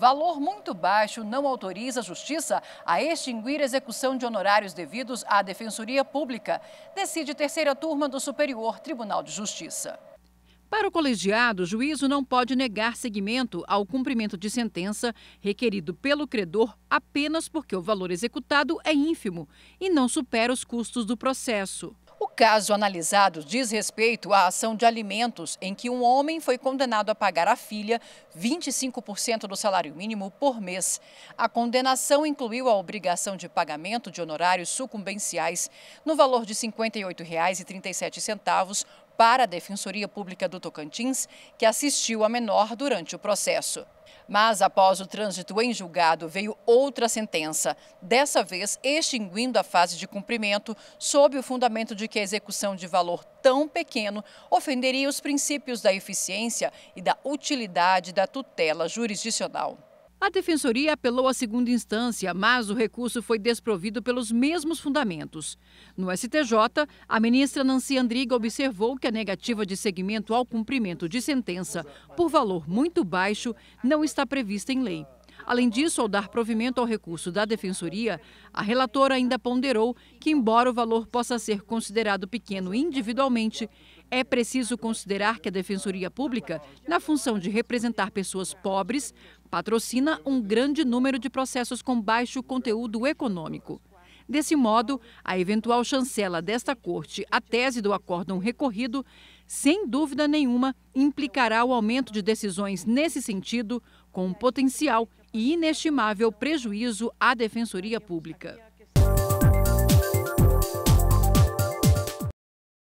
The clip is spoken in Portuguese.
valor muito baixo não autoriza a Justiça a extinguir a execução de honorários devidos à Defensoria Pública, decide terceira turma do Superior Tribunal de Justiça. Para o colegiado, o juízo não pode negar seguimento ao cumprimento de sentença requerido pelo credor apenas porque o valor executado é ínfimo e não supera os custos do processo caso analisado diz respeito à ação de alimentos, em que um homem foi condenado a pagar à filha 25% do salário mínimo por mês. A condenação incluiu a obrigação de pagamento de honorários sucumbenciais no valor de R$ 58,37 para a Defensoria Pública do Tocantins, que assistiu a menor durante o processo. Mas após o trânsito em julgado, veio outra sentença, dessa vez extinguindo a fase de cumprimento, sob o fundamento de que a execução de valor tão pequeno ofenderia os princípios da eficiência e da utilidade da tutela jurisdicional. A defensoria apelou à segunda instância, mas o recurso foi desprovido pelos mesmos fundamentos. No STJ, a ministra Nancy Andriga observou que a negativa de seguimento ao cumprimento de sentença, por valor muito baixo, não está prevista em lei. Além disso, ao dar provimento ao recurso da defensoria, a relatora ainda ponderou que, embora o valor possa ser considerado pequeno individualmente, é preciso considerar que a Defensoria Pública, na função de representar pessoas pobres, patrocina um grande número de processos com baixo conteúdo econômico. Desse modo, a eventual chancela desta Corte à tese do acórdão recorrido, sem dúvida nenhuma, implicará o aumento de decisões nesse sentido, com um potencial e inestimável prejuízo à Defensoria Pública.